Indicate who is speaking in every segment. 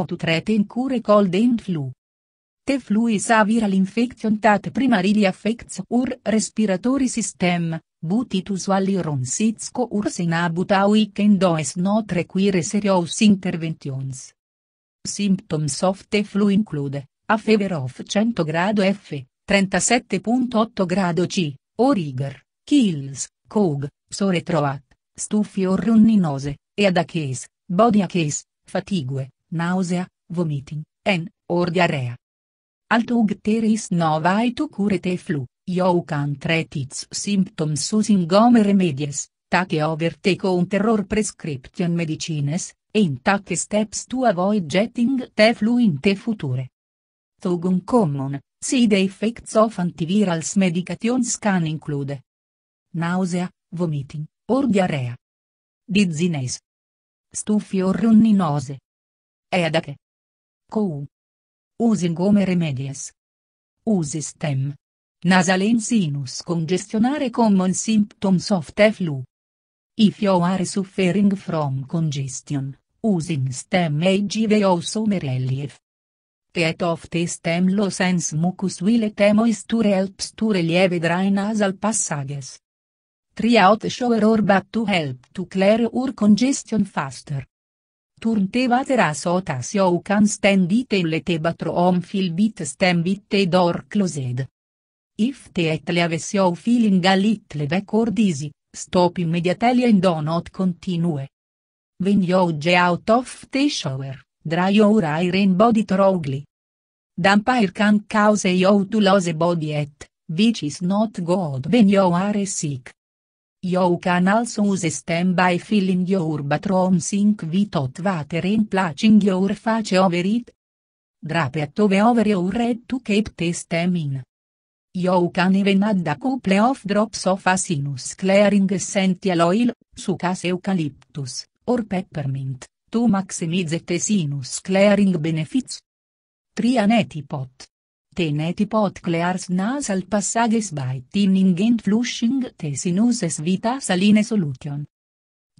Speaker 1: o tu trete in cure cold and flu. Te flu is a viral infection that primarily affects ur respiratory system, but it usually runs its course in about a week does not require serious interventions. Symptoms of the flu include, a fever of 100 grado F, 37.8 grado C, o rigor, kills, cog, sore throat, stuffy or a case, body a case, fatigue, nausea, vomiting, en, or diarrea. Alto ucteris novae tu cure te flu, you can treat its symptoms using home remedies, take over te con terror prescription medicines, in take steps to avoid getting te flu in te future. Thogon common, see the effects of antivirals medications can include nausea, vomiting, or diarrea. Dizziness. Stufi or nose. Eadache. COU. Usingome remedies. Usistem. Nasalen sinus congestionare common symptoms of the flu. If you are suffering from congestion, using stem give AGV also merelief. Teat of the stem lo sens mucus will temoisture helps to relieve dry nasal passages. Try out shower or bath to help to clear your congestion faster turnteva teraso si u can stendite in le tebatro om fil bit stembit e dor closed. If te et le avessio feeling a little recordisi, stop immediately and do not continue. When you ge out of the shower, dry your iron body thoroughly. Dampire can cause you to lose body et, which is not good when you are sick can also use stem by filling your bathroom sink without water and placing your face over it. Drape at over your head to keep the stem in. You can even add a couple of drops of a sinus clearing essential oil, sucas eucalyptus, or peppermint, to maximize the sinus clearing benefits. Trianeti pot teneti pot clears nasal passages by thinning and flushing the sinuses vita saline solution.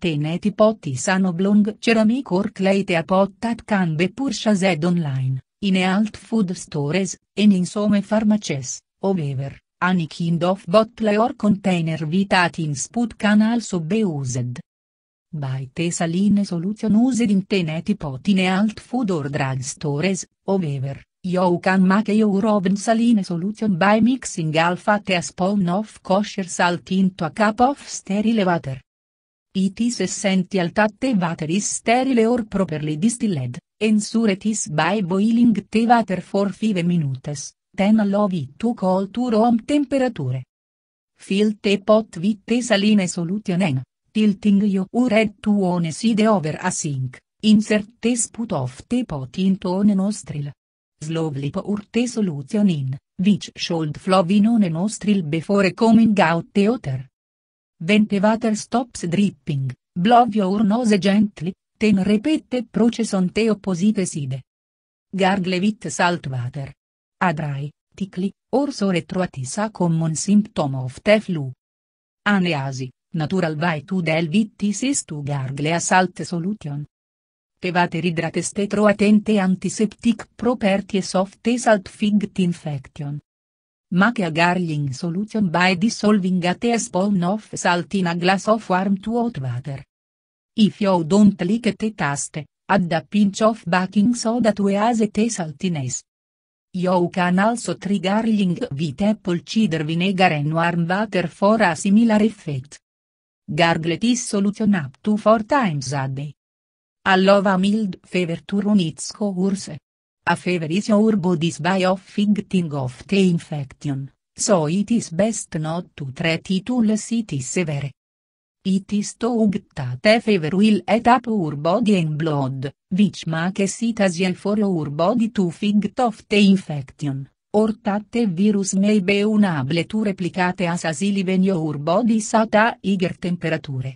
Speaker 1: Teneti pot isano blong ceramic or clay te pot that can be purchased online, in alt food stores, and in some pharmacies, however, any kind of bottle or container vita at insput can also be used. By Tesaline Solution used in teneti pot in alt food or drug stores, however, You can make your own saline solution by mixing half a teaspoon of kosher salt into a cup of sterile water. It is essential that the water is sterile or properly distilled, ensure it is by boiling the water for 5 minutes, then allow it to cool to room temperature. Fill the pot with the saline solution and, tilting your head to one side over a sink, insert the spout of the pot into one nostril te solution in, which should flow in one nostril before coming out the other. When the water stops dripping, blow your nose gently, then repeat the process on the opposite side. Gargle with salt water. A dry, tickly, also retroatis a common symptom of the flu. Aneasi, natural way to deal with this is to gargle a salt solution. Activate Hydrates Tetroatent Antiseptic Properties of T-Salt Fight Infection. Make a gargling solution by dissolving a teaspoon of salt in a glass of warm to hot water. If you don't like the taste, add a pinch of baking soda to ease the saltiness. You can also try gargling with apple cider vinegar and warm water for a similar effect. Gargle this solution up to four times a day. Allova mild fever turunitsko urse. A fever is your body's by afflicting of the infection, so it is best not to treat it unless it is severe. It is tough that fever will eat up your body and blood, which makes it easier for your body to fight off the infection or that virus may be unable to replicate as asili when your body at higher temperature.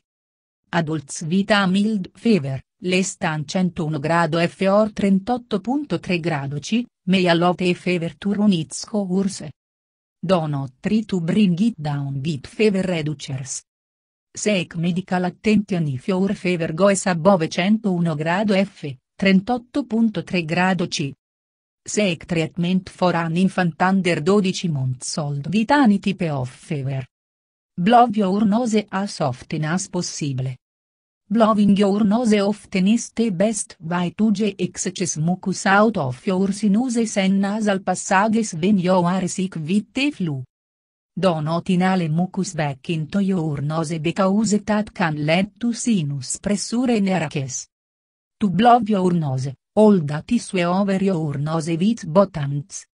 Speaker 1: Adults with a mild fever, le stan 101 grado F or 38.3 grado C, Meialot e Fevertur Unitsco Urse. Donut 3 to bring it down with fever reducers. Sec medical attention if your fever goes above 101 grado F, 38.3 grado C. Sec treatment for an infant under 12 months old with an type of fever. Blow your nose as often as possible. Blowing your nose often is the best way to get mucus out of your sinuses and nasal passages when you are sick with the flu. Do not inhale mucus back into your nose because that can lead to sinus pressure and raches. To blow your nose, hold the tissue over your nose with both hands.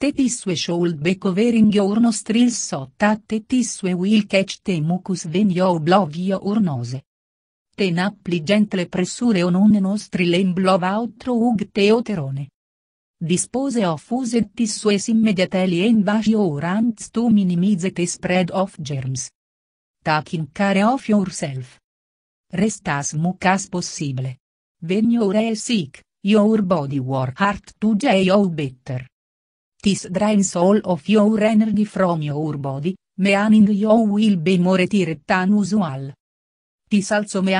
Speaker 1: The tissue should be covering your nostrils so that the tissue will catch the mucus when you blow your nose mette in appligente le pressure o non nostri lane blowout trug teoterone. Dispose of used tissues immediateli e wash your hands to minimize the spread of germs. Taking care of yourself. Restas as much as possible. When you're sick, your body war heart to get you better. This drains all of your energy from your body, meaning you will be more tired than usual ti me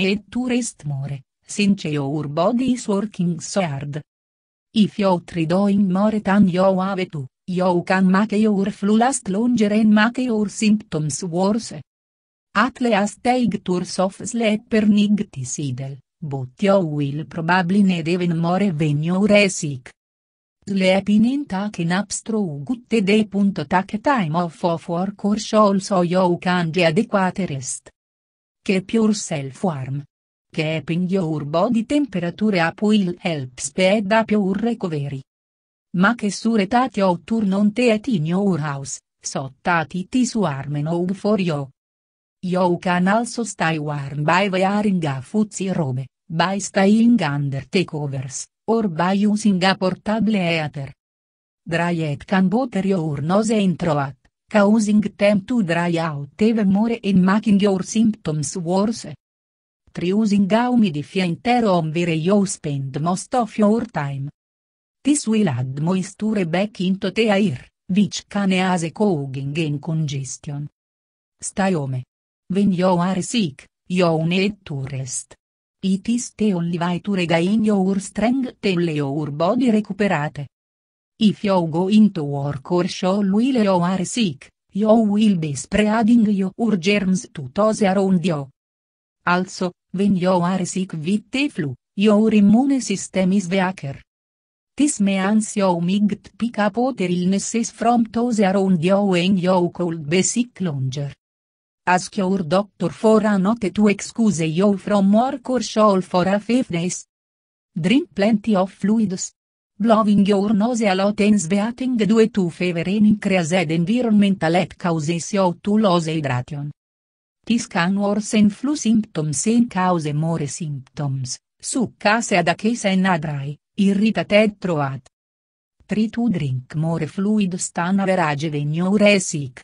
Speaker 1: e et turist more, since your body is working so hard. If you try doing more than you have to, you can make your flu last longer and make your symptoms worse. At least take tours of sleep nigtisidel, but you will probably need even more when you're sick. Sleep in take naps through good day. Take time off of work or so you can get adequate rest che è pure self-warm. Che having your body temperature up will help speed up your recovery. Ma che sure tati outtur non te at in your house, so tati tis warm enough for you. You can also stay warm by wearing a fuzzy robe, by staying under takeovers, or by using a portable heater. Dry it can butter your nose and throat causing them to dry out even more and making your symptoms worse. Triusing humidifier on where you spend most of your time. This will add moisture back into the air, which can as clogging and congestion. Stay home. When you are sick, you need to rest. It is the only way to regain your strength and your body recuperate. If you go into work or show while you are sick, you will be spreading your germs to those around you. Also, when you are sick with the flu, your immune system is weaker. This means you might pick up other illnesses from those around you when you could be sick longer. Ask your doctor for a note to excuse you from work or show for a few days. Drink plenty of fluids. Blowing your nose a lot and beating due to favor in creased environmental et causes CO2 lose hydration. This can worsen flu symptoms and cause more symptoms, such as ad case and adrai, irritated throat. Try to drink more fluid stan average when you're sick.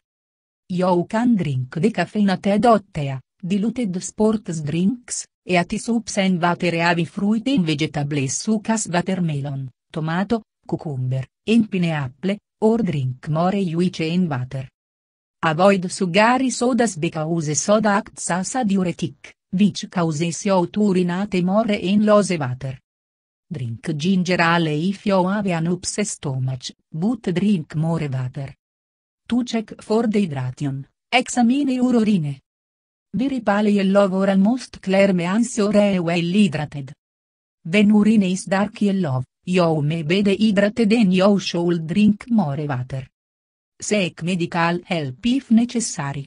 Speaker 1: You can drink decaffeinated ottea, diluted sports drinks, e ati soups and water avi fruit in vegetables such as watermelon tomato, cucumber, empine apple, or drink more juice in water. Avoid sugary sodas because soda acts as a diuretic, which causes you to urinate more in lose water. Drink ginger ale if you have an upset stomach, but drink more water. To check for dehydration, examine your urine. Very pale yellow or almost clear means you're well hydrated. When urine is dark yellow, You may be dehydrated and you should drink more water. Seek medical help if necessary.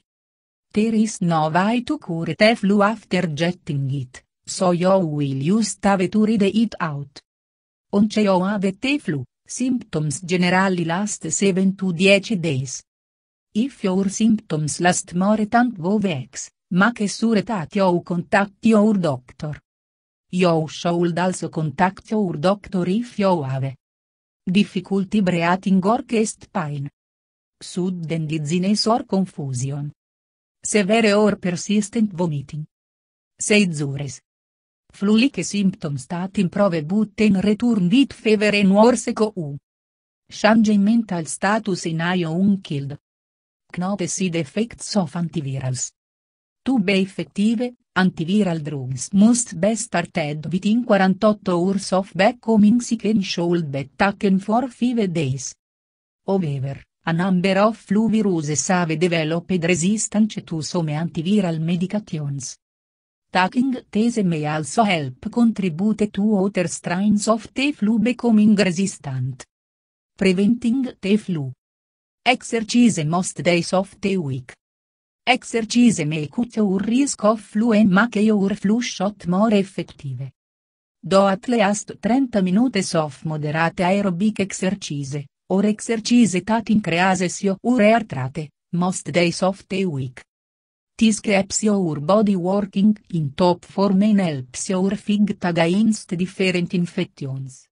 Speaker 1: There is no way to cure the flu after getting it, so you will just have to read it out. Once you have the flu, symptoms generally last 7 to 10 days. If your symptoms last more than 2 weeks, make sure that you contact your doctor. Jou should also contact your doctor if you have difficulty breathing or chest pain. Sudden dizziness or confusion. Severe or persistent vomiting. Seizures. Flulic symptoms that improve but in return with fever and worse U. Change in mental status in io killed. Knote side effects of antivirals. Tube effettive, antiviral drugs must be started within 48 hours of becoming sick and should be taken for 5 days. However, a number of flu viruses have developed resistance to some antiviral medications. Taking these may also help contribute to other strains of the flu becoming resistant. Preventing the flu. Exercise most days of the week. Exercise me cut your risk of flu and make your flu shot more effective. Do at least 30 minutes of moderate aerobic exercise, or exercise that increases your heart rate, most days of the week. This keeps your body working in top form and helps your fig tag against different infections.